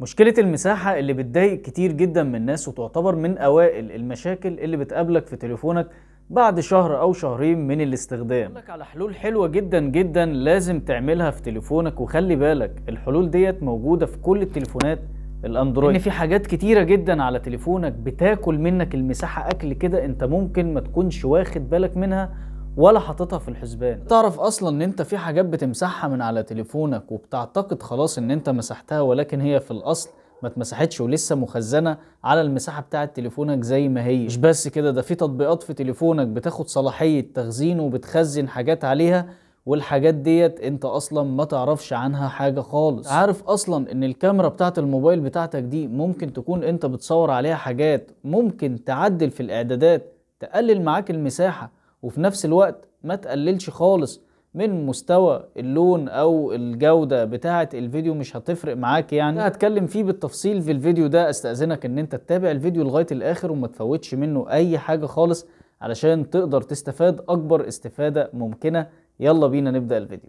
مشكلة المساحة اللي بتضايق كتير جدا من الناس وتعتبر من أوائل المشاكل اللي بتقابلك في تليفونك بعد شهر أو شهرين من الاستخدام لك على حلول حلوة جدا جدا لازم تعملها في تليفونك وخلي بالك الحلول ديت موجودة في كل التليفونات الاندرويد ان في حاجات كتيره جدا على تليفونك بتاكل منك المساحه اكل كده انت ممكن ما تكونش واخد بالك منها ولا حاططها في الحسبان تعرف اصلا ان انت في حاجات بتمسحها من على تليفونك وبتعتقد خلاص ان انت مسحتها ولكن هي في الاصل ما اتمسحتش ولسه مخزنه على المساحه بتاعه تليفونك زي ما هي مش بس كده ده في تطبيقات في تليفونك بتاخد صلاحيه تخزين وبتخزن حاجات عليها والحاجات ديت انت اصلا ما تعرفش عنها حاجه خالص عارف اصلا ان الكاميرا بتاعه الموبايل بتاعتك دي ممكن تكون انت بتصور عليها حاجات ممكن تعدل في الاعدادات تقلل معاك المساحه وفي نفس الوقت ما تقللش خالص من مستوى اللون او الجودة بتاعة الفيديو مش هتفرق معاك يعني هتكلم فيه بالتفصيل في الفيديو ده استأذنك ان انت تتابع الفيديو لغاية الاخر وما تفوتش منه اي حاجة خالص علشان تقدر تستفاد اكبر استفادة ممكنة يلا بينا نبدأ الفيديو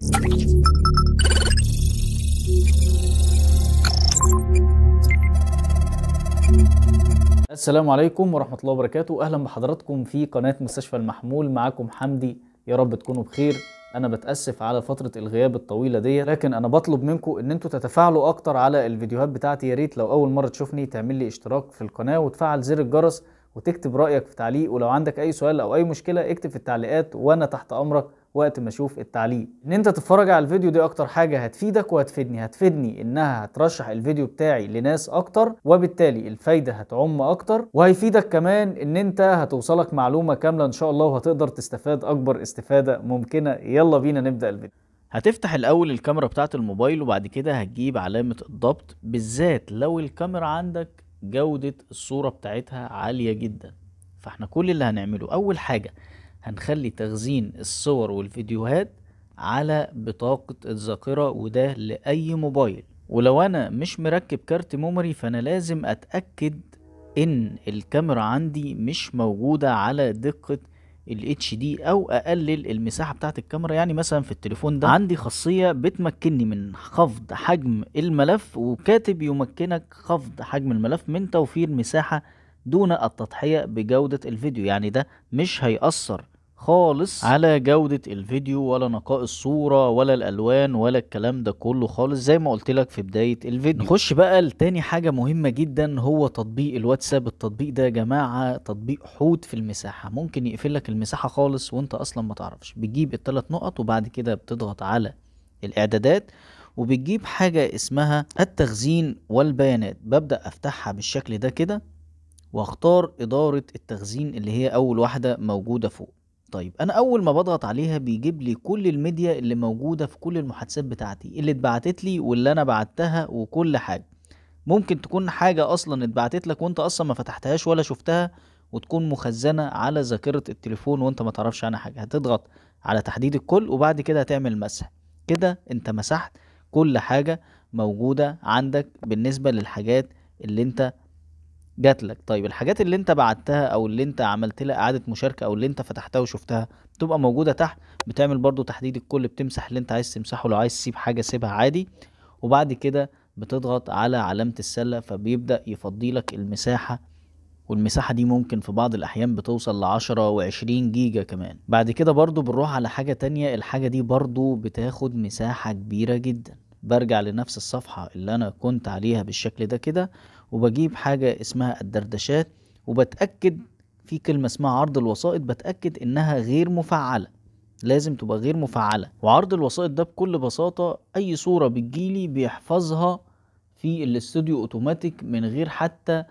السلام عليكم ورحمة الله وبركاته أهلا بحضراتكم في قناة مستشفى المحمول معاكم حمدي يا رب تكونوا بخير انا بتاسف على فتره الغياب الطويله ديت لكن انا بطلب منكم ان انتوا تتفاعلوا اكتر على الفيديوهات بتاعتي يا ريت لو اول مره تشوفني تعمل لي اشتراك في القناه وتفعل زر الجرس وتكتب رايك في تعليق ولو عندك اي سؤال او اي مشكله اكتب في التعليقات وانا تحت امرك وقت ما اشوف التعليق ان انت تتفرج على الفيديو دي اكتر حاجه هتفيدك وهتفيدني هتفيدني انها هترشح الفيديو بتاعي لناس اكتر وبالتالي الفايده هتعم اكتر وهيفيدك كمان ان انت هتوصلك معلومه كامله ان شاء الله وهتقدر تستفاد اكبر استفاده ممكنه يلا بينا نبدا الفيديو هتفتح الاول الكاميرا بتاعه الموبايل وبعد كده هتجيب علامه الضبط بالذات لو الكاميرا عندك جوده الصوره بتاعتها عاليه جدا فاحنا كل اللي هنعمله اول حاجه هنخلي تخزين الصور والفيديوهات على بطاقة الذاكرة وده لأي موبايل ولو أنا مش مركب كارت ميموري فأنا لازم أتأكد إن الكاميرا عندي مش موجودة على دقة ال HD أو أقلل المساحة بتاعة الكاميرا يعني مثلا في التليفون ده عندي خاصية بتمكنني من خفض حجم الملف وكاتب يمكنك خفض حجم الملف من توفير مساحة دون التضحية بجودة الفيديو يعني ده مش هيأثر خالص على جودة الفيديو ولا نقاء الصورة ولا الألوان ولا الكلام ده كله خالص زي ما قلت لك في بداية الفيديو نخش بقى لتاني حاجة مهمة جدا هو تطبيق الواتساب التطبيق ده يا جماعة تطبيق حوت في المساحة ممكن يقفل لك المساحة خالص وانت أصلا ما تعرفش بتجيب التلات نقط وبعد كده بتضغط على الإعدادات وبتجيب حاجة اسمها التخزين والبيانات ببدأ أفتحها بالشكل ده كده واختار إدارة التخزين اللي هي أول واحدة موجودة فوق طيب انا اول ما بضغط عليها بيجيب لي كل الميديا اللي موجوده في كل المحادثات بتاعتي اللي اتبعتت لي واللي انا بعتها وكل حاجه ممكن تكون حاجه اصلا اتبعتت لك وانت اصلا ما فتحتهاش ولا شفتها وتكون مخزنه على ذاكره التليفون وانت ما تعرفش عنها حاجه هتضغط على تحديد الكل وبعد كده هتعمل مسح كده انت مسحت كل حاجه موجوده عندك بالنسبه للحاجات اللي انت جات لك طيب الحاجات اللي انت بعتها او اللي انت عملت لها اعاده مشاركه او اللي انت فتحتها وشفتها بتبقى موجوده تحت بتعمل برضو تحديد الكل بتمسح اللي انت عايز تمسحه لو عايز تسيب حاجه سيبها عادي وبعد كده بتضغط على علامه السله فبيبدا يفضي لك المساحه والمساحة دي ممكن في بعض الأحيان بتوصل ل 10 و20 جيجا كمان بعد كده برضو بنروح على حاجة تانية الحاجة دي برضو بتاخد مساحة كبيرة جدا برجع لنفس الصفحة اللي أنا كنت عليها بالشكل ده كده وبجيب حاجة اسمها الدردشات وبتأكد في كلمة اسمها عرض الوسائط بتأكد إنها غير مفعلة لازم تبقى غير مفعلة وعرض الوسائط ده بكل بساطة أي صورة بتجيلي بيحفظها في الاستوديو اوتوماتيك من غير حتى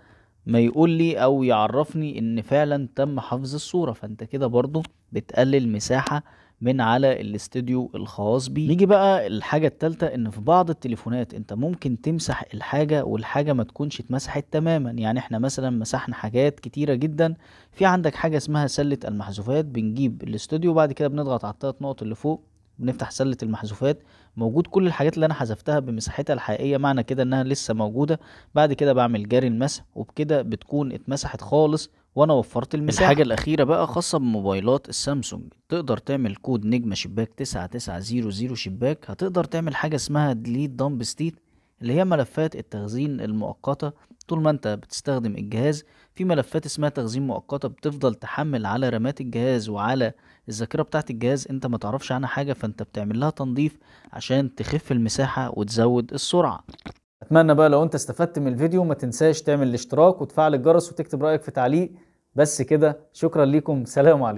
ما يقول لي او يعرفني ان فعلا تم حفظ الصورة فانت كده برضو بتقلل مساحة من على الاستوديو الخاص بيه نيجي بقى الحاجة التالتة ان في بعض التليفونات انت ممكن تمسح الحاجة والحاجة ما تكونش اتمسحت تماما يعني احنا مثلا مسحنا حاجات كتيرة جدا في عندك حاجة اسمها سلة المحذوفات بنجيب الاستوديو وبعد كده بنضغط على التلات نقط اللي فوق بنفتح سله المحذوفات موجود كل الحاجات اللي انا حذفتها بمساحتها الحقيقيه معنى كده انها لسه موجوده بعد كده بعمل جاري المسح وبكده بتكون اتمسحت خالص وانا وفرت المساحه الحاجه الاخيره بقى خاصه بموبايلات السامسونج تقدر تعمل كود نجمه شباك 9900 شباك هتقدر تعمل حاجه اسمها ديليت dump ستيت اللي هي ملفات التخزين المؤقتة طول ما انت بتستخدم الجهاز في ملفات اسمها تخزين مؤقتة بتفضل تحمل على رامات الجهاز وعلى الذاكرة بتاعت الجهاز انت ما تعرفش عنها حاجة فانت بتعمل لها تنظيف عشان تخف المساحة وتزود السرعة اتمنى بقى لو انت استفدت من الفيديو ما تنساش تعمل الاشتراك وتفعل الجرس وتكتب رأيك في تعليق بس كده شكرا لكم سلام عليكم